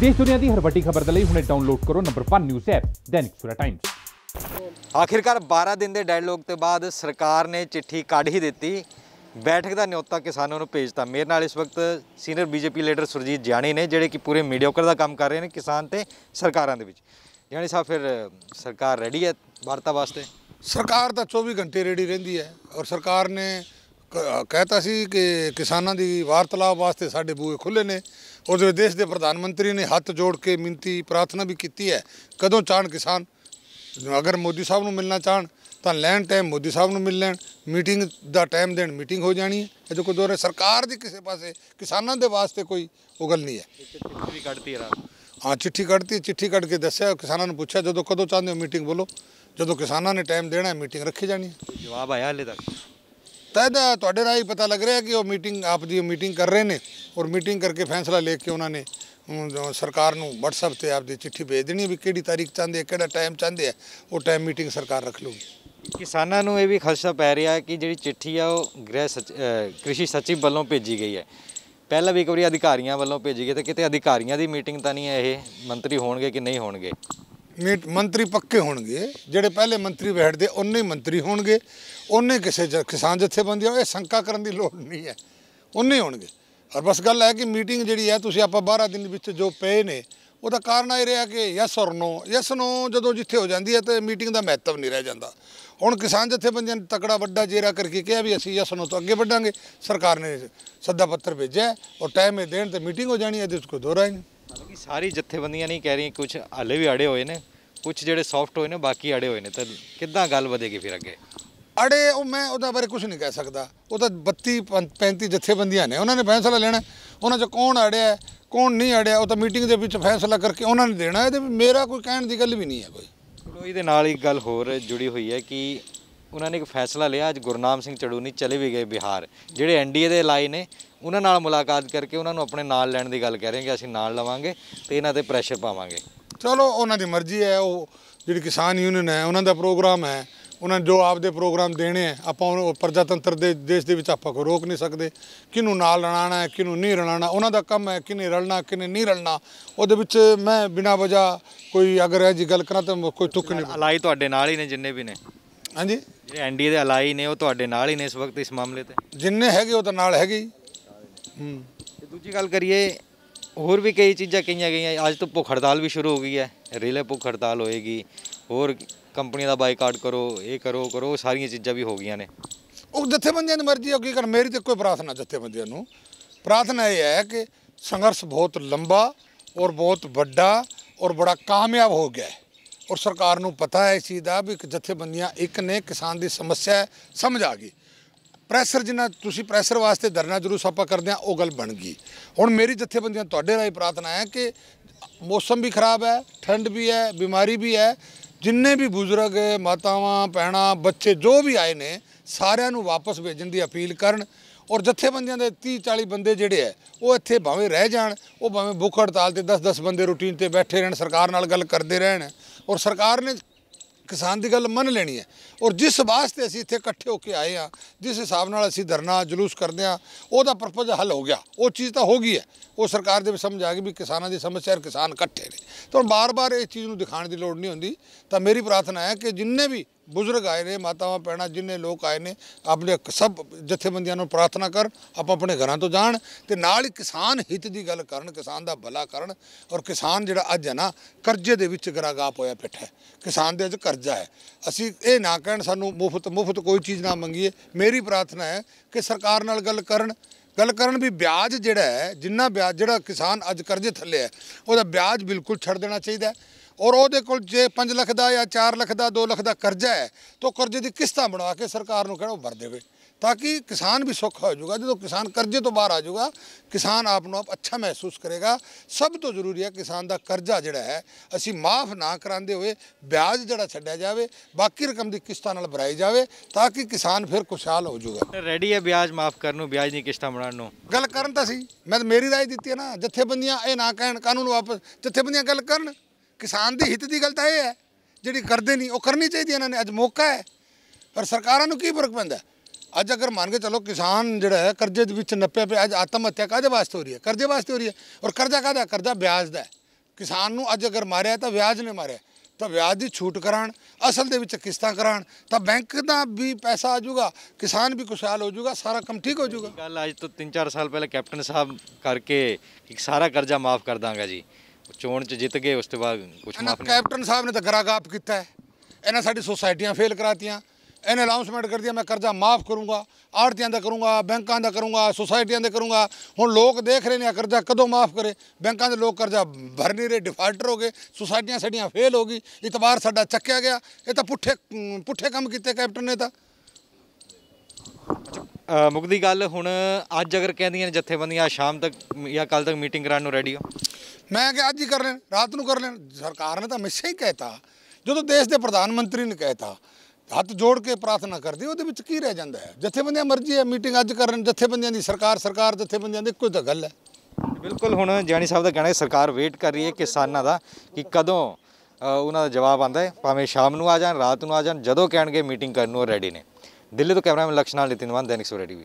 ਦੇਸ਼ ਦੁਨੀਆ ਦੀ ਹਰ ਵੱਡੀ ਖਬਰ ਦੇ ਲਈ ਹੁਣੇ ਡਾਊਨਲੋਡ ਕਰੋ number 1 news app Dainik Surat times ਆਖਿਰਕਾਰ 12 ਦਿਨ ਦੇ ਡਾਇਲੋਗ ਤੋਂ ਬਾਅਦ ਸਰਕਾਰ ਨੇ ਚਿੱਠੀ ਕੱਢ ਹੀ ਦਿੱਤੀ ਬੈਠਕ ਦਾ ਨਿਯੋਤਾ ਕਿਸਾਨਾਂ ਨੂੰ ਭੇਜਤਾ ਮੇਰੇ ਨਾਲ ਇਸ ਵਕਤ ਸੀਨੀਅਰ ਬੀਜੇਪੀ ਲੀਡਰ ਸੁਰਜੀਤ ਜਾਣੀ ਨੇ ਜਿਹੜੇ ਕਿ ਪੂਰੇ ਮੀਡੀਓਕਰ ਦਾ ਕੰਮ ਕਰ ਰਹੇ ਨੇ ਕਿਸਾਨ ਤੇ ਸਰਕਾਰਾਂ ਦੇ ਵਿੱਚ ਜਾਣੀ ਸਾਹਿਬ ਫਿਰ ਸਰਕਾਰ ਰੈਡੀ ਹੈ ਵਾਰਤਾ ਵਾਸਤੇ ਸਰਕਾਰ ਤਾਂ 24 ਘੰਟੇ ਰੈਡੀ ਰਹਿੰਦੀ ਹੈ ਔਰ ਸਰਕਾਰ ਨੇ ਕਹਿਤਾ ਸੀ ਕਿ ਕਿਸਾਨਾਂ ਦੀ ਵਾਰਤਲਾਪ ਵਾਸਤੇ ਸਾਡੇ ਬੂਹੇ ਖੁੱਲੇ ਨੇ ਔਰ ਦੇਸ਼ ਦੇ ਪ੍ਰਧਾਨ ਮੰਤਰੀ ਨੇ ਹੱਥ ਜੋੜ ਕੇ ਮਿੰਤੀ ਪ੍ਰਾਰਥਨਾ ਵੀ ਕੀਤੀ ਹੈ ਕਦੋਂ ਚਾਹਣ ਕਿਸਾਨ ਅਗਰ ਮੋਦੀ ਸਾਹਿਬ ਨੂੰ ਮਿਲਣਾ ਚਾਹਣ ਤਾਂ ਲੈਣ ਟਾਈਮ ਮੋਦੀ ਸਾਹਿਬ ਨੂੰ ਮਿਲ ਲੈਣ ਮੀਟਿੰਗ ਦਾ ਟਾਈਮ ਦੇਣ ਮੀਟਿੰਗ ਹੋ ਜਾਣੀ ਹੈ ਇਹ ਕੋਈ ਦੋਰੇ ਸਰਕਾਰ ਦੀ ਕਿਸੇ ਪਾਸੇ ਕਿਸਾਨਾਂ ਦੇ ਵਾਸਤੇ ਕੋਈ ਉਗਲ ਨਹੀਂ ਹੈ ਚਿੱਠੀ ਕੱਢਤੀ ਹੈ ਹਾਂ ਚਿੱਠੀ ਕੱਢਤੀ ਚਿੱਠੀ ਕੱਢ ਕੇ ਦੱਸਿਆ ਕਿਸਾਨਾਂ ਨੂੰ ਪੁੱਛਿਆ ਜਦੋਂ ਕਦੋਂ ਚਾਹੁੰਦੇ ਹੋ ਮੀਟਿੰਗ ਬੋਲੋ ਜਦੋਂ ਕਿਸਾਨਾਂ ਨੇ ਟਾਈਮ ਦੇਣਾ ਹੈ ਮੀਟਿੰਗ ਰੱਖੀ ਜਾਣੀ ਹੈ ਜਵਾਬ ਆਇਆ ਹਲੇ ਤੱਕ ਤਾਂ ਇਹਦਾ ਤੁਹਾਡੇ ਰਾਹੀਂ ਪਤਾ ਲੱਗ ਰਿਹਾ ਕਿ ਉਹ ਮੀਟਿੰਗ ਆਪ ਦੀ ਮੀਟਿੰਗ ਕਰ ਰਹੇ ਨੇ ਔਰ ਮੀਟਿੰਗ ਕਰਕੇ ਫੈਸਲਾ ਲੈ ਕੇ ਉਹਨਾਂ ਨੇ ਸਰਕਾਰ ਨੂੰ WhatsApp ਤੇ ਆਪ ਦੀ ਚਿੱਠੀ ਭੇਜ ਦੇਣੀ ਵੀ ਕਿਹੜੀ ਤਾਰੀਖ ਚਾਹੁੰਦੇ ਆ ਕਿਹੜਾ ਟਾਈਮ ਚਾਹੁੰਦੇ ਆ ਉਹ ਟਾਈਮ ਮੀਟਿੰਗ ਸਰਕਾਰ ਰੱਖ ਲੂਗੀ ਕਿਸਾਨਾਂ ਨੂੰ ਇਹ ਵੀ ਖਦਸ਼ਾ ਪੈ ਰਿਹਾ ਕਿ ਜਿਹੜੀ ਚਿੱਠੀ ਆ ਉਹ ਗ੍ਰਹਿ ਕ੍ਰਿਸ਼ੀ ਸਚਿਵ ਵੱਲੋਂ ਭੇਜੀ ਗਈ ਹੈ ਪਹਿਲਾਂ ਵੀ ਇੱਕ ਵਾਰੀ ਅਧਿਕਾਰੀਆਂ ਵੱਲੋਂ ਭੇਜੀ ਗਈ ਤੇ ਕਿਤੇ ਅਧਿਕਾਰੀਆਂ ਦੀ ਮੀਟਿੰਗ ਤਾਂ ਨਹੀਂ ਹੈ ਇਹ ਮੰਤਰੀ ਹੋਣਗੇ ਕਿ ਨਹੀਂ ਹੋਣਗੇ ਮੰਤਰੀ ਪੱਕੇ ਹੋਣਗੇ ਜਿਹੜੇ ਪਹਿਲੇ ਮੰਤਰੀ ਬੈਠਦੇ ਉਹਨੇ ਹੀ ਮੰਤਰੀ ਹੋਣਗੇ ਉਹਨੇ ਕਿਸੇ ਕਿਸਾਨ ਜਥੇਬੰਦੀਆਂ ਇਹ ਸ਼ੰਕਾ ਕਰਨ ਦੀ ਲੋੜ ਨਹੀਂ ਹੈ ਉਹਨੇ ਹੋਣਗੇ ਔਰ ਬਸ ਗੱਲ ਹੈ ਕਿ ਮੀਟਿੰਗ ਜਿਹੜੀ ਹੈ ਤੁਸੀਂ ਆਪਾਂ 12 ਦਿਨ ਵਿੱਚ ਜੋ ਪਏ ਨੇ ਉਹਦਾ ਕਾਰਨ ਆ ਰਿਹਾ ਕਿ ਯੈਸ ਔਰ ਨੋ ਯੈਸ ਨੋ ਜਦੋਂ ਜਿੱਥੇ ਹੋ ਜਾਂਦੀ ਹੈ ਤੇ ਮੀਟਿੰਗ ਦਾ ਮਹੱਤਵ ਨਹੀਂ ਰਹਿ ਜਾਂਦਾ ਹੁਣ ਕਿਸਾਨ ਜਥੇਬੰਦੀਆਂ ਨੇ ਤਕੜਾ ਵੱਡਾ ਜੇਰਾ ਕਰਕੇ ਕਿਹਾ ਵੀ ਅਸੀਂ ਯੈਸ ਨੋ ਤੋਂ ਅੱਗੇ ਵਧਾਂਗੇ ਸਰਕਾਰ ਨੇ ਸੱਦਾ ਪੱਤਰ ਭੇਜਿਆ ਔਰ ਟਾਈਮ ਇਹ ਦੇਣ ਤੇ ਮੀਟਿੰਗ ਹੋ ਜਾਣੀ ਹੈ ਇਹਦੇ ਉਸ ਕੋ ਦੋਰਾ ਹੀ ਕਿ ਸਾਰੀ ਜਥੇਬੰਦੀਆਂ ਨਹੀਂ ਕਹਿ ਰਹੀਆਂ ਕੁਝ ਹਲੇ ਵੀ ਅੜੇ ਹੋਏ ਨੇ ਕੁਝ ਜਿਹੜੇ ਸੌਫਟ ਹੋਏ ਨੇ ਬਾਕੀ ਅੜੇ ਹੋਏ ਨੇ ਤਾਂ ਕਿੱਦਾਂ ਗੱਲ ਵਧੇਗੀ ਫਿਰ ਅੱਗੇ ਅੜੇ ਉਹ ਮੈਂ ਉਹਦਾ ਬਾਰੇ ਕੁਝ ਨਹੀਂ ਕਹਿ ਸਕਦਾ ਉਹ ਤਾਂ 32 35 ਜਥੇਬੰਦੀਆਂ ਨੇ ਉਹਨਾਂ ਨੇ ਫੈਸਲਾ ਲੈਣਾ ਉਹਨਾਂ 'ਚ ਕੌਣ ਅੜਿਆ ਕੌਣ ਨਹੀਂ ਅੜਿਆ ਉਹ ਤਾਂ ਮੀਟਿੰਗ ਦੇ ਵਿੱਚ ਫੈਸਲਾ ਕਰਕੇ ਉਹਨਾਂ ਨੇ ਦੇਣਾ ਇਹਦੇ ਮੇਰਾ ਕੋਈ ਕਹਿਣ ਦੀ ਗੱਲ ਵੀ ਨਹੀਂ ਹੈ ਕੋਈ ਦੇ ਨਾਲ ਇੱਕ ਗੱਲ ਹੋਰ ਜੁੜੀ ਹੋਈ ਹੈ ਕਿ ਉਹਨਾਂ ਨੇ ਇੱਕ ਫੈਸਲਾ ਲਿਆ ਅੱਜ ਗੁਰਨਾਮ ਸਿੰਘ ਚੜੂਨੀ ਚਲੇ ਵੀ ਗਏ ਬਿਹਾਰ ਜਿਹੜੇ ਐਨਡੀਏ ਦੇ ਲਾਈ ਨੇ ਉਹਨਾਂ ਨਾਲ ਮੁਲਾਕਾਤ ਕਰਕੇ ਉਹਨਾਂ ਨੂੰ ਆਪਣੇ ਨਾਲ ਲੈਣ ਦੀ ਗੱਲ ਕਹਿ ਰਹੇ ਕਿ ਅਸੀਂ ਨਾਲ ਲਵਾਂਗੇ ਤੇ ਇਹਨਾਂ ਤੇ ਪ੍ਰੈਸ਼ਰ ਪਾਵਾਂਗੇ ਚਲੋ ਉਹਨਾਂ ਦੀ ਮਰਜ਼ੀ ਹੈ ਉਹ ਜਿਹੜੀ ਕਿਸਾਨ ਯੂਨੀਅਨ ਹੈ ਉਹਨਾਂ ਦਾ ਪ੍ਰੋਗਰਾਮ ਹੈ ਉਹਨਾਂ ਜੋ ਆਪਦੇ ਪ੍ਰੋਗਰਾਮ ਦੇਣੇ ਆ ਆਪਾਂ ਉਹ ਪ੍ਰਜਾਤੰਤਰ ਦੇ ਦੇਸ਼ ਦੇ ਵਿੱਚ ਆਪਾਂ ਕੋ ਰੋਕ ਨਹੀਂ ਸਕਦੇ ਕਿਨੂੰ ਨਾਲ ਰਣਾਣਾ ਹੈ ਕਿਨੂੰ ਨਹੀਂ ਰਣਾਣਾ ਉਹਨਾਂ ਦਾ ਕੰਮ ਹੈ ਕਿਨੇ ਰਲਣਾ ਕਿਨੇ ਨਹੀਂ ਰਲਣਾ ਉਹਦੇ ਵਿੱਚ ਮੈਂ ਬਿਨਾ ਵਜ੍ਹਾ ਕੋਈ ਅਗਰ ਇਹ ਜੀ ਗੱਲ ਕਰਾਂ ਤਾਂ ਕੋਈ ਤੁੱਕ ਨਹੀਂ ਲਾਈ ਤੁਹਾਡੇ ਨਾਲ ਹੀ ਨੇ ਜਿੰਨੇ ਵੀ ਨੇ ਹਾਂਜੀ ਜਿਹੜੇ ਐਨਡੀਏ ਦੇ ਅਲਾਈ ਨੇ ਉਹ ਤੁਹਾਡੇ ਨਾਲ ਹੀ ਨੇ ਇਸ ਵਕਤ ਇਸ ਮਾਮਲੇ ਤੇ ਜਿੰਨੇ ਹੈਗੇ ਉਹ ਤਾਂ ਨਾਲ ਹੈਗੇ ਹੀ। ਹੂੰ ਤੇ ਦੂਜੀ ਗੱਲ ਕਰੀਏ ਹੋਰ ਵੀ ਕਈ ਚੀਜ਼ਾਂ ਕਹੀਆਂ ਗਈਆਂ ਅੱਜ ਤੋਂ ਭੁੱਖ ਹੜਤਾਲ ਵੀ ਸ਼ੁਰੂ ਹੋ ਗਈ ਹੈ ਰੇਲੇ ਭੁੱਖ ਹੜਤਾਲ ਹੋਏਗੀ ਹੋਰ ਕੰਪਨੀਆਂ ਦਾ ਬਾਈਕਾਟ ਕਰੋ ਇਹ ਕਰੋ ਕਰੋ ਸਾਰੀਆਂ ਚੀਜ਼ਾਂ ਵੀ ਹੋ ਗਈਆਂ ਨੇ ਉਹ ਜਥੇਬੰਦੀਆਂ ਦੀ ਮਰਜ਼ੀ ਹੈ ਕਰ ਕੀ ਮੇਰੀ ਤੇ ਕੋਈ ਪ੍ਰਾਰਥਨਾ ਜਥੇਬੰਦੀਆਂ ਨੂੰ ਪ੍ਰਾਰਥਨਾ ਇਹ ਹੈ ਕਿ ਸੰਘਰਸ਼ ਬਹੁਤ ਲੰਬਾ ਔਰ ਬਹੁਤ ਵੱਡਾ ਔਰ ਬੜਾ ਕਾਮਯਾਬ ਹੋ ਗਿਆ ਹੈ ਔਰ ਸਰਕਾਰ ਨੂੰ ਪਤਾ ਹੈ ਇਸ ਚੀਜ਼ ਦਾ ਵੀ ਜਥੇਬੰਦੀਆਂ ਇੱਕ ਨੇ ਕਿਸਾਨ ਦੀ ਸਮੱਸਿਆ ਸਮਝ ਆ ਗਈ ਪ੍ਰੈਸ਼ਰ ਜਿੰਨਾ ਤੁਸੀਂ ਪ੍ਰੈਸ਼ਰ ਵਾਸਤੇ ਧਰਨਾ ਜ਼ਰੂਰ ਸਾਪਾ ਕਰਦੇ ਆ ਉਹ ਗੱਲ ਬਣ ਗਈ ਹੁਣ ਮੇਰੀ ਜਥੇਬੰਦੀਆਂ ਤੁਹਾਡੇ ਰਾਏ ਪ੍ਰਾਰਥਨਾ ਹੈ ਕਿ ਮੌਸਮ ਵੀ ਖਰਾਬ ਹੈ ਠੰਡ ਵੀ ਹੈ ਬਿਮਾਰੀ ਵੀ ਹੈ ਜਿੰਨੇ ਵੀ ਬਜ਼ੁਰਗ ਮਾਤਾਵਾਂ ਪੈਣਾ ਬੱਚੇ ਜੋ ਵੀ ਆਏ ਨੇ ਸਾਰਿਆਂ ਨੂੰ ਵਾਪਸ ਭੇਜਣ ਦੀ ਅਪੀਲ ਕਰਨ ਔਰ ਜਥੇਬੰਦੀਆਂ ਦੇ 30 40 ਬੰਦੇ ਜਿਹੜੇ ਐ ਉਹ ਇੱਥੇ ਭਾਵੇਂ ਰਹਿ ਜਾਣ ਉਹ ਭਾਵੇਂ ਭੁੱਖ ਹੜਤਾਲ ਤੇ 10 10 ਬੰਦੇ ਰੂਟੀਨ ਤੇ ਬੈਠੇ ਰਹਿਣ ਸਰਕਾਰ ਨਾਲ ਗੱਲ ਕਰਦੇ ਰਹਿਣ ਔਰ ਸਰਕਾਰ ਨੇ ਕਿਸਾਨ ਦੀ ਗੱਲ ਮੰਨ ਲੈਣੀ ਹੈ ਔਰ ਜਿਸ ਵਾਸਤੇ ਅਸੀਂ ਇੱਥੇ ਇਕੱਠੇ ਹੋ ਕੇ ਆਏ ਆ ਜਿਸ ਹਿਸਾਬ ਨਾਲ ਅਸੀਂ ਧਰਨਾ ਜਲੂਸ ਕਰਦੇ ਆ ਉਹਦਾ ਪਰਪਸ ਹੱਲ ਹੋ ਗਿਆ ਉਹ ਚੀਜ਼ ਤਾਂ ਹੋ ਗਈ ਹੈ ਉਹ ਸਰਕਾਰ ਦੇ ਵੀ ਸਮਝ ਆ ਗਈ ਵੀ ਕਿਸਾਨਾਂ ਦੀ ਸਮੱਸਿਆ ਕਿਸਾਨ ਇਕੱਠੇ ਨੇ ਤਾਂ ਬਾਰ-ਬਾਰ ਇਸ ਚੀਜ਼ ਨੂੰ ਦਿਖਾਉਣ ਦੀ ਲੋੜ ਨਹੀਂ ਹੁੰਦੀ ਤਾਂ ਮੇਰੀ ਪ੍ਰਾਰਥਨਾ ਹੈ ਕਿ ਜਿੰਨੇ ਵੀ ਬਜ਼ੁਰਗ ਆਏ ਨੇ ਮਾਤਾਵਾਂ ਪੈਣਾ ਜਿੰਨੇ ਲੋਕ ਆਏ ਨੇ ਆਪਣੇ ਸਭ ਜਥੇਬੰਦੀਆਂ ਨੂੰ ਪ੍ਰਾਰਥਨਾ ਕਰ ਆਪ ਆਪਣੇ ਘਰਾਂ ਤੋਂ ਜਾਣ ਤੇ ਨਾਲ ਹੀ ਕਿਸਾਨ ਹਿੱਤ ਦੀ ਗੱਲ ਕਰਨ ਕਿਸਾਨ ਦਾ ਭਲਾ ਕਰਨ ਔਰ ਕਿਸਾਨ ਜਿਹੜਾ ਅੱਜ ਹੈ ਨਾ ਕਰਜ਼ੇ ਦੇ ਵਿੱਚ ਗਰਾਗਾਪ ਹੋਇਆ ਬੈਠਾ ਕਿਸਾਨ ਦੇ ਅੱਜ ਕਰਜ਼ਾ ਹੈ ਅਸੀਂ ਇਹ ਨਾ ਕਹਿਣ ਸਾਨੂੰ ਮੁਫਤ ਮੁਫਤ ਕੋਈ ਚੀਜ਼ ਨਾ ਮੰਗੀਏ ਮੇਰੀ ਪ੍ਰਾਰਥਨਾ ਹੈ ਕਿ ਸਰਕਾਰ ਨਾਲ ਗੱਲ ਕਰਨ ਗੱਲ ਕਰਨ ਵੀ ਵਿਆਜ ਜਿਹੜਾ ਹੈ ਜਿੰਨਾ ਵਿਆਜ ਜਿਹੜਾ ਕਿਸਾਨ ਅੱਜ ਕਰਜ਼ੇ ਥੱਲੇ ਹੈ ਉਹਦਾ ਵਿਆਜ ਬਿਲਕੁਲ ਛੱਡ ਦੇਣਾ ਚਾਹੀਦਾ ਹੈ ਔਰ ਉਹਦੇ ਕੋਲ ਜੇ 5 ਲੱਖ ਦਾ ਜਾਂ 4 ਲੱਖ ਦਾ 2 ਲੱਖ ਦਾ ਕਰਜ਼ਾ ਹੈ ਤਾਂ ਕਰਜ਼ੇ ਦੀ ਕਿਸ਼ਤਾਂ ਬਣਾ ਕੇ ਸਰਕਾਰ ਨੂੰ ਕਿਹੜਾ ਭਰ ਦੇਵੇ ਤਾਂ ਕਿ ਕਿਸਾਨ ਵੀ ਸੁੱਖ ਹੋ ਜਾਊਗਾ ਜਦੋਂ ਕਿਸਾਨ ਕਰਜ਼ੇ ਤੋਂ ਬਾਹਰ ਆ ਜਾਊਗਾ ਕਿਸਾਨ ਆਪ ਨੂੰ ਆਪ ਅੱਛਾ ਮਹਿਸੂਸ ਕਰੇਗਾ ਸਭ ਤੋਂ ਜ਼ਰੂਰੀ ਹੈ ਕਿਸਾਨ ਦਾ ਕਰਜ਼ਾ ਜਿਹੜਾ ਹੈ ਅਸੀਂ ਮਾਫ ਨਾ ਕਰਾਂਦੇ ਹੋਏ ਵਿਆਜ ਜਿਹੜਾ ਛੱਡਿਆ ਜਾਵੇ ਬਾਕੀ ਰਕਮ ਦੀ ਕਿਸ਼ਤਾਂ ਨਾਲ ਭਰਾਈ ਜਾਵੇ ਤਾਂ ਕਿ ਕਿਸਾਨ ਫਿਰ ਖੁਸ਼ਹਾਲ ਹੋ ਜਾਊਗਾ ਰੈਡੀ ਹੈ ਵਿਆਜ ਮਾਫ ਕਰਨ ਨੂੰ ਵਿਆਜ ਦੀ ਕਿਸ਼ਤਾਂ ਬਣਾਉਣ ਨੂੰ ਗੱਲ ਕਰਨ ਤਾਂ ਸੀ ਮੈਂ ਤਾਂ ਮੇਰੀ رائے ਦਿੱਤੀ ਹੈ ਨਾ ਬੰਦੀਆਂ ਇਹ ਨਾ ਕਹਿਣ ਕਾਨੂੰਨ ਵਾਪਸ ਬੰਦੀਆਂ ਗੱਲ ਕਰਨ ਕਿਸਾਨ ਦੀ ਹਿੱਤ ਦੀ ਗੱਲ ਤਾਂ ਇਹ ਹੈ ਜਿਹੜੀ ਕਰਦੇ ਨਹੀਂ ਉਹ ਕਰਨੀ ਚਾਹੀਦੀ ਇਹਨਾਂ ਨੇ ਅੱਜ ਮੌਕਾ ਹੈ ਪਰ ਸਰਕਾਰਾਂ ਨੂੰ ਕੀ ਫਰਕ ਪੈਂਦਾ ਅੱਜ ਅਗਰ ਮੰਨ ਕੇ ਚਲੋ ਕਿਸਾਨ ਜਿਹੜਾ ਹੈ ਕਰਜ਼ੇ ਦੇ ਵਿੱਚ ਨੱਪਿਆ ਪਿਆ ਅੱਜ ਆਤਮ ਹੱਤਿਆ ਕਾਦੇ ਵਾਸਤੇ ਹੋ ਰਹੀ ਹੈ ਕਰਜ਼ੇ ਵਾਸਤੇ ਹੋ ਰਹੀ ਹੈ ਔਰ ਕਰਜ਼ਾ ਕਾਦਾ ਕਰਜ਼ਾ ਵਿਆਜ ਦਾ ਕਿਸਾਨ ਨੂੰ ਅੱਜ ਅਗਰ ਮਾਰਿਆ ਤਾਂ ਵਿਆਜ ਨੇ ਮਾਰਿਆ ਤਾਂ ਵਿਆਜ ਦੀ ਛੂਟ ਕਰਾਣ ਅਸਲ ਦੇ ਵਿੱਚ ਕਿਸ਼ਤਾਂ ਕਰਾਣ ਤਾਂ ਬੈਂਕ ਦਾ ਵੀ ਪੈਸਾ ਆ ਜਾਊਗਾ ਕਿਸਾਨ ਵੀ ਖੁਸ਼ਹਾਲ ਹੋ ਜਾਊਗਾ ਸਾਰਾ ਕੰਮ ਠੀਕ ਹੋ ਜਾਊਗਾ ਗੱਲ ਅੱਜ ਤੋਂ 3-4 ਸਾਲ ਪਹਿਲੇ ਕੈਪਟਨ ਸਾਹਿਬ ਕਰਕੇ ਇੱਕ ਸਾਰਾ ਕਰਜ਼ਾ ਮਾਫ ਕਰ ਦਾਂਗਾ ਜੀ ਚੋਣ 'ਚ ਜਿੱਤ ਗਏ ਉਸ ਤੋਂ ਬਾਅਦ ਕੁਝ ਮਾਫ ਨਹੀਂ ਕੈਪਟਨ ਸਾਹਿਬ ਨੇ ਤਾਂ ਗਰਾਗਾਪ ਕੀਤਾ ਹੈ ਇਹਨਾਂ ਸਾਡੀ ਸੋਸਾਇਟੀਆਂ ਫੇਲ ਕਰਾਤੀਆਂ ਇਹਨੇ ਅਨਾਉਂਸਮੈਂਟ ਕਰ ਦਿਆ ਮੈਂ ਕਰਜ਼ਾ ਮਾਫ ਕਰੂੰਗਾ ਆੜਤੀਆਂ ਦਾ ਕਰੂੰਗਾ ਬੈਂਕਾਂ ਦਾ ਕਰੂੰਗਾ ਸੋਸਾਇਟੀਆਂ ਦਾ ਕਰੂੰਗਾ ਹੁਣ ਲੋਕ ਦੇਖ ਰਹੇ ਨੇ ਕਰਜ਼ਾ ਕਦੋਂ ਮਾਫ ਕਰੇ ਬੈਂਕਾਂ ਦੇ ਲੋਕ ਕਰਜ਼ਾ ਭਰ ਨਹੀਂ ਰਹੇ ਡਿਫਾਲਟਰ ਹੋ ਗਏ ਸੋਸਾਇਟੀਆਂ ਸਾਡੀਆਂ ਫੇਲ ਹੋ ਗਈ ਇਤਬਾਰ ਸਾਡਾ ਚੱਕਿਆ ਗਿਆ ਇਹ ਤਾਂ ਪੁੱਠੇ ਪੁੱਠੇ ਕੰਮ ਕੀਤੇ ਕੈਪਟਨ ਨੇ ਤਾਂ ਮੁਕਦੀ ਗੱਲ ਹੁਣ ਅੱਜ ਅਗਰ ਕਹਿੰਦੀਆਂ ਜਥੇਬੰਦੀਆਂ ਸ਼ਾਮ ਤੱਕ ਜਾਂ ਕੱਲ ਤੱਕ ਮੀਟਿੰਗ ਕਰਾਉਣ ਨੂੰ ਰੈਡੀ ਹੋ ਮੈਂ ਕਿ ਅੱਜ ਹੀ ਕਰ ਲੈਣ ਰਾਤ ਨੂੰ ਕਰ ਲੈਣ ਸਰਕਾਰ ਨੇ ਤਾਂ ਹਮੇਸ਼ਾ ਹੀ ਕਹਿਤਾ ਜਦੋਂ ਦੇਸ਼ ਦੇ ਪ੍ਰਧਾਨ ਮੰਤਰੀ ਨੇ ਕਹਿਤਾ ਹੱਥ ਜੋੜ ਕੇ ਪ੍ਰਾਰਥਨਾ ਕਰਦੇ ਉਹਦੇ ਵਿੱਚ ਕੀ ਰਹਿ ਜਾਂਦਾ ਹੈ ਜਥੇਬੰਦੀਆਂ ਮਰਜ਼ੀ ਹੈ ਮੀਟਿੰਗ ਅੱਜ ਕਰਨ ਜਥੇਬੰਦੀਆਂ ਦੀ ਸਰਕਾਰ ਸਰਕਾਰ ਜਥੇਬੰਦੀਆਂ ਦੀ ਕੋਈ ਤਾਂ ਗੱਲ ਹੈ ਬਿਲਕੁਲ ਹੁਣ ਜਾਨੀ ਸਾਹਿਬ ਦਾ ਕਹਿਣਾ ਸਰਕਾਰ ਵੇਟ ਕਰ ਰਹੀ ਹੈ ਕਿਸਾਨਾਂ ਦਾ ਕਿ ਕਦੋਂ ਉਹਨਾਂ ਦਾ ਜਵਾਬ ਆਂਦਾ ਹੈ ਭਾਵੇਂ ਸ਼ਾਮ ਨੂੰ ਆ ਜਾਣ ਰਾਤ ਨੂੰ ਆ ਜਾਣ ਜਦੋਂ ਕਹਿਣਗੇ ਮੀਟਿੰਗ ਕਰਨ ਨੂੰ ਰੈਡੀ ਨੇ ਦਿੱਲੀ ਤੋਂ ਕੈਮਰਾਮੈਨ ਲਕਸ਼ਨਾਲ ਨਿਤਿਨਵਾਨ ਦੈਨਿਕ ਰੈਡੀ ਟੀਵੀ